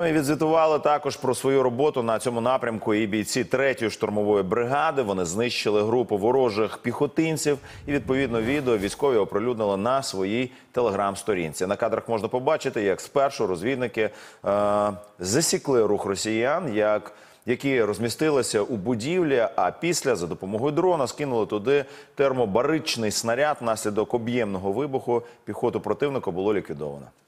Ми Відзвітували також про свою роботу на цьому напрямку. І бійці третьої штурмової бригади вони знищили групу ворожих піхотинців. І відповідно відео військові оприлюднили на своїй телеграм-сторінці. На кадрах можна побачити, як спершу розвідники е засікли рух росіян, як які розмістилися у будівлі. А після за допомогою дрона скинули туди термобаричний снаряд. Наслідок об'ємного вибуху піхоту противника було ліквідовано.